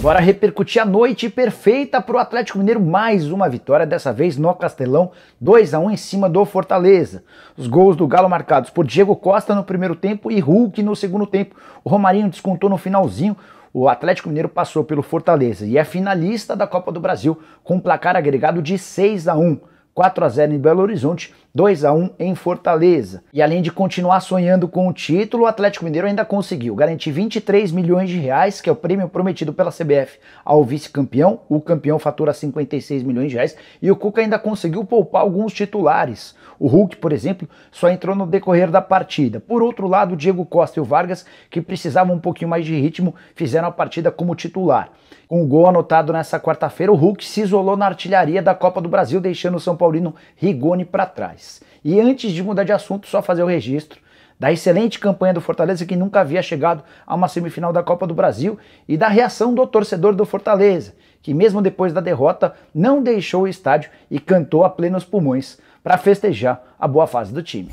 Bora repercutir a noite perfeita para o Atlético Mineiro. Mais uma vitória, dessa vez no Castelão, 2 a 1 em cima do Fortaleza. Os gols do Galo marcados por Diego Costa no primeiro tempo e Hulk no segundo tempo. O Romarinho descontou no finalzinho. O Atlético Mineiro passou pelo Fortaleza e é finalista da Copa do Brasil com placar agregado de 6 a 1. 4 a 0 em Belo Horizonte, 2 a 1 em Fortaleza. E além de continuar sonhando com o título, o Atlético Mineiro ainda conseguiu garantir 23 milhões de reais, que é o prêmio prometido pela CBF ao vice-campeão. O campeão fatura 56 milhões de reais e o Cuca ainda conseguiu poupar alguns titulares. O Hulk, por exemplo, só entrou no decorrer da partida. Por outro lado, o Diego Costa e o Vargas, que precisavam um pouquinho mais de ritmo, fizeram a partida como titular. Com o gol anotado nessa quarta-feira, o Hulk se isolou na artilharia da Copa do Brasil, deixando o São Paulino Rigoni para trás. E antes de mudar de assunto, só fazer o registro da excelente campanha do Fortaleza que nunca havia chegado a uma semifinal da Copa do Brasil e da reação do torcedor do Fortaleza, que mesmo depois da derrota não deixou o estádio e cantou a plenos pulmões para festejar a boa fase do time.